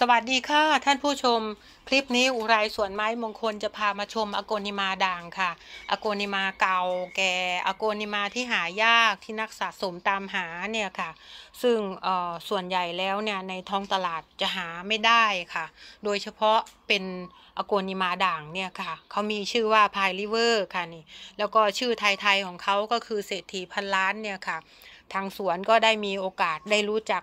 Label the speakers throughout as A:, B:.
A: สวัสดีค่ะท่านผู้ชมคลิปนี้อุไรสวนไม้มงคลจะพามาชมอโกนิมาด่างค่ะอโกนิมาเก่า แก่อโกนิมาที่หายากที่นักสะสมตามหาเนี่ยค่ะซึ่งส่วนใหญ่แล้วเนี่ยในท้องตลาดจะหาไม่ได้ค่ะโดยเฉพาะเป็นอโกนิมาด่างเนี่ยค่ะเขามีชื่อว่าพายริเวอร์ค่ะนี่แล้วก็ชื่อไทยๆของเขาก็คือเศรษฐีพันล้านเนี่ยค่ะทางสวนก็ได้มีโอกาสได้รู้จัก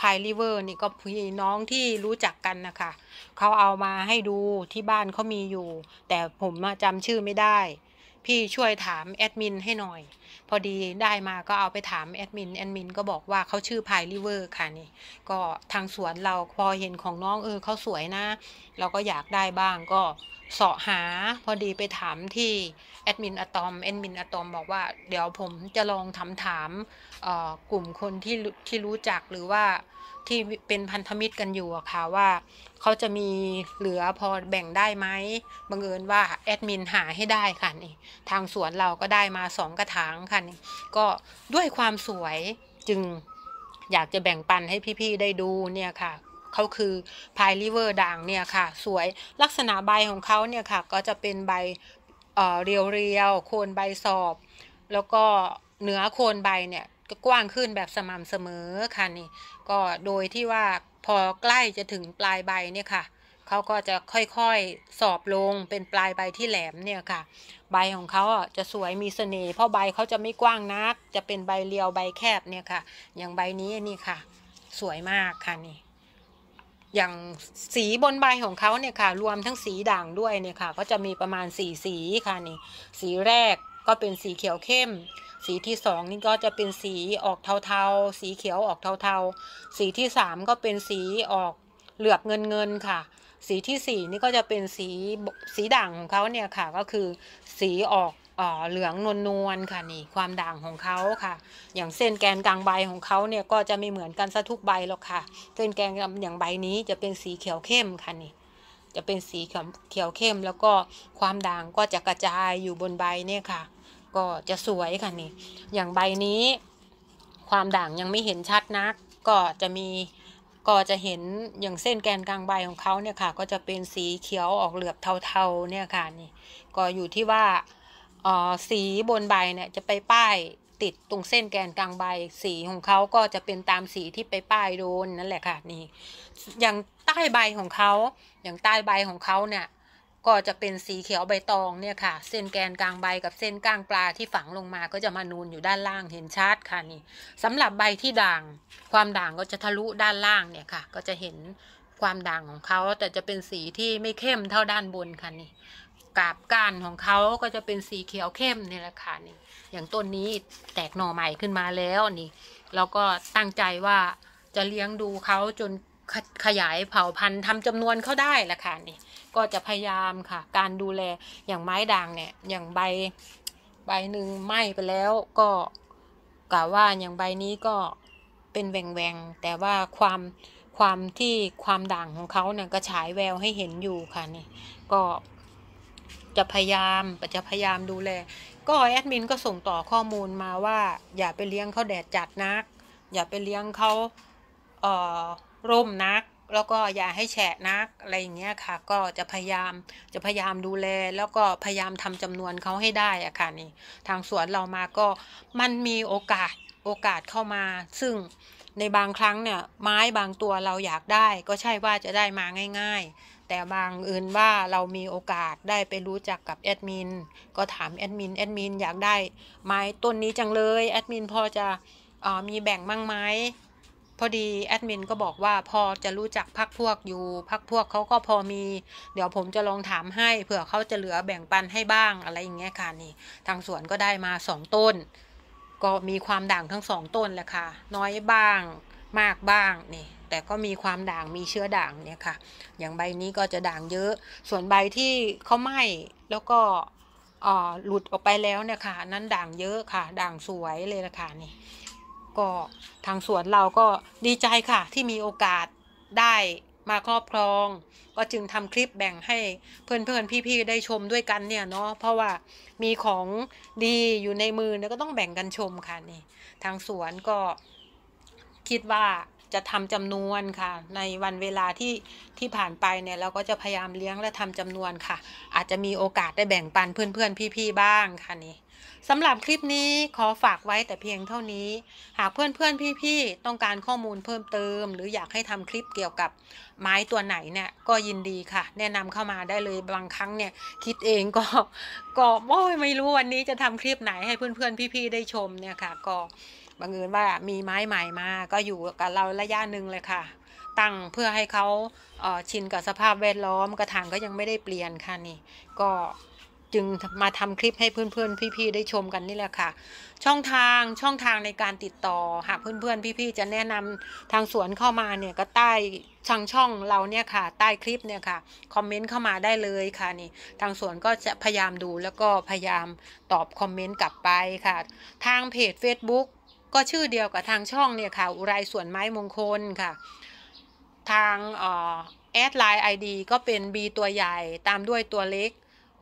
A: พายริเวอร์นี่ก็พี่น้องที่รู้จักกันนะคะ เขาเอามาให้ดูที่บ้านเขามีอยู่ แต่ผมจำชื่อไม่ได้พี่ช่วยถามแอดมินให้หน่อย พอดีได้มาก็เอาไปถามแอดมินแอดมินก็บอกว่าเขาชื่อพายริเวอร์ค่ะนี่ ก็ทางสวนเราพอเห็นของน้องเออเขาสวยนะ เราก็อยากได้บ้างก็เสาะหาพอดีไปถามที่แอดมินอะตอมแอดมินอะตอม บอกว่าเดี๋ยวผมจะลองถามถามกลุ่มคนที่ที่รู้จักหรือว่าที่เป็นพันธมิตรกันอยู่อะค่ะว่าเขาจะมีเหลือพอแบ่งได้ไหมบังเอิญว่าแอดมินหาให้ได้ค่ะนี่ทางสวนเราก็ได้มาสองกระถางค่ะนี่ก็ด้วยความสวยจึงอยากจะแบ่งปันให้พี่ๆได้ดูเนี่ยค่ะเขาคือพายลิเวอร์ด่างเนี่ยค่ะสวยลักษณะใบของเขาเนี่ยค่ะก็จะเป็นใบเรียวๆโคนใบสอบ แล้วก็เนื้อโคนใบเนี่ยกว้างขึ้นแบบสม่ำเสมอค่ะนี่ก็โดยที่ว่าพอใกล้จะถึงปลายใบเนี่ยค่ะ เขาก็จะค่อยๆ สอบลงเป็นปลายใบที่แหลมเนี่ยค่ะ ใบของเขาจะสวยมีเสน่ห์เพราะใบเขาจะไม่กว้างนัก จะเป็นใบเรียวใบแคบเนี่ยค่ะ อย่างใบนี้นี่ค่ะ สวยมากค่ะ นี่อย่างสีบนใบของเขาเนี่ยค่ะ รวมทั้งสีด่างด้วยเนี่ยค่ะ ก็จะมีประมาณสี่สีค่ะนี่สีแรกก็เป็นสีเขียวเข้มสีที่สองนี่ก็จะเป็นสีออกเทาๆ สีเขียวออกเทาๆ สีที่สามก็เป็นสีออกเหลือบเงินๆค่ะ สีที่สี่นี่ก็จะเป็นสีสีด่างของเขาเนี่ยค่ะ ก็คือสีออกเหลืองนวลๆค่ะนี่ ความด่างของเขาค่ะ อย่างเส้นแกนกลางใบของเขาเนี่ยก็จะไม่เหมือนกันซะทุกใบหรอกค่ะเส้นแกนอย่างใบนี้จะเป็นสีเขียวเข้มค่ะนี่ จะเป็นสีเขียวเข้ม แล้วก็ความด่างก็จะกระจายอยู่บนใบเนี่ยค่ะก็จะสวยค่ะนี่ อย่างใบนี้ความด่างยังไม่เห็นชัดนัก ก็จะมี ก็จะเห็นอย่างเส้นแกนกลางใบของเขาเนี่ยค่ะ ก็จะเป็นสีเขียวออกเหลือบเทาๆเนี่ยค่ะนี่ ก็อยู่ที่ว่าสีบนใบเนี่ยจะไปป้ายติดตรงเส้นแกนกลางใบ สีของเขาก็จะเป็นตามสีที่ไปป้ายโดนนั่นแหละค่ะนี่ อย่างใต้ใบของเขา อย่างใต้ใบของเขาเนี่ยก็จะเป็นสีเขียวใบตองเนี่ยค่ะ เส้นแกนกลางใบกับเส้นก้างปลาที่ฝังลงมาก็จะมานูนอยู่ด้านล่างเห็นชัดค่ะนี่ สำหรับใบที่ด่าง ความด่างก็จะทะลุด้านล่างเนี่ยค่ะ ก็จะเห็นความด่างของเขาแต่จะเป็นสีที่ไม่เข้มเท่าด้านบนค่ะนี่กาบก้านของเขาก็จะเป็นสีเขียวเข้มนี่แหละค่ะนี่ อย่างต้นนี้แตกหน่อใหม่ขึ้นมาแล้วนี่ เราก็ตั้งใจว่าจะเลี้ยงดูเขาจนขยายเผ่าพันธุ์ทำจำนวนเข้าได้ละค่ะนี่ก็จะพยายามค่ะ การดูแล อย่างไม้ด่างเนี่ย อย่างใบใบหนึ่งไหม้ไปแล้ว ก็ กล่าวว่าอย่างใบนี้ก็เป็นแหวงแหวงแต่ว่าความความที่ความด่างของเขาเนี่ยก็ฉายแววให้เห็นอยู่ค่ะนี่ก็ จะพยายามจะพยายามดูแลก็แอดมินก็ส่งต่อข้อมูลมาว่า อย่าไปเลี้ยงเขาแดดจัดนัก อย่าไปเลี้ยงเขาเอ่อร่มนักแล้วก็อย่าให้แฉะนักอะไรอย่างเงี้ยค่ะ ก็จะพยายามจะพยายามดูแลแล้วก็พยายามทำจำนวนเขาให้ได้อะค่ะนี่ทางสวนเรามาก็มันมีโอกาสโอกาสเข้ามา ซึ่งในบางครั้งเนี่ยไม้บางตัวเราอยากได้ก็ใช่ว่าจะได้มาง่าย ๆ แต่บางอื่นว่าเรามีโอกาสได้ไปรู้จักกับแอดมินก็ถามแอดมินแอดมินอยากได้ไม้ต้นนี้จังเลยแอดมินพอจะมีแบ่งบ้างไหมพอดีแอดมินก็บอกว่าพอจะรู้จักพักพวกอยู่พักพวกเขาก็พอมี เดี๋ยวผมจะลองถามให้เผื่อเขาจะเหลือแบ่งปันให้บ้างอะไรอย่างเงี้ยค่ะ นี่ ทางสวนก็ได้มาสองต้น ก็มีความด่างทั้งสองต้นแหละค่ะ น้อยบ้างมากบ้างนี่แต่ก็มีความด่างมีเชื้อด่างเนี่ยค่ะ อย่างใบนี้ก็จะด่างเยอะ ส่วนใบที่เขาไหม้แล้วก็หลุดออกไปแล้วเนี่ยค่ะนั้นด่างเยอะค่ะ ด่างสวยเลยละค่ะนี่ก็ทางสวนเราก็ดีใจค่ะ ที่มีโอกาสได้มาครอบครองก็จึงทำคลิปแบ่งให้เพื่อนๆพี่ๆ ได้ชมด้วยกันเนี่ยเนาะเพราะว่ามีของดีอยู่ในมือแล้ก็ต้องแบ่งกันชมค่ะนี่ทางสวนก็คิดว่าจะทำจำนวนค่ะ ในวันเวลาที่ที่ผ่านไปเนี่ยเราก็จะพยายามเลี้ยงและทำจำนวนค่ะ อาจจะมีโอกาสได้แบ่งปันเพื่อนๆพี่ๆบ้างค่ะนี่สำหรับคลิปนี้ขอฝากไว้แต่เพียงเท่านี้ หากเพื่อนๆพี่ๆต้องการข้อมูลเพิ่มเติม หรืออยากให้ทำคลิปเกี่ยวกับไม้ตัวไหนเนี่ยก็ยินดีค่ะ แนะนำเข้ามาได้เลยบางครั้งเนี่ยคิดเองก็ก็ไม่รู้วันนี้จะทำคลิปไหนให้เพื่อนๆ พี่ๆได้ชมเนี่ยค่ะ ก็บังเอิญว่ามีไม้ใหม่มา ก็อยู่กับเราระยะหนึ่งเลยค่ะ ตั้งเพื่อให้เขาชิน กับสภาพแวดล้อมกระถางก็ยังไม่ได้เปลี่ยนค่ะนี่ก็จึงมาทำคลิปให้เพื่อนๆพี่ๆได้ชมกันนี่แหละค่ะช่องทางช่องทางในการติดต่อหากเพื่อนๆพี่ๆ จะแนะนำทางสวนเข้ามาเนี่ยก็ ใต้ช่องช่องเราเนี่ยค่ะใต้คลิปเนี่ยค่ะคอมเมนต์เข้ามาได้เลยค่ะนี่ทางสวนก็จะพยายามดูแล้วก็พยายามตอบคอมเมนต์กลับไปค่ะ ทางเพจ Facebook ก็ชื่อเดียวกับทางช่องเนี่ยค่ะ อุไรสวนไม้มงคลค่ะทางแอดไลน์ไอดีก็เป็น B ตัวใหญ่ตามด้วยตัวเล็ก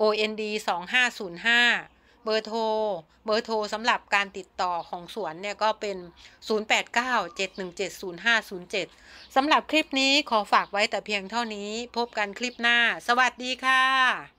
A: OND 2505 เบอร์โทร เบอร์โทรสำหรับการติดต่อของสวนเนี่ยก็เป็น 0897170507สำหรับคลิปนี้ขอฝากไว้แต่เพียงเท่านี้พบกันคลิปหน้า สวัสดีค่ะ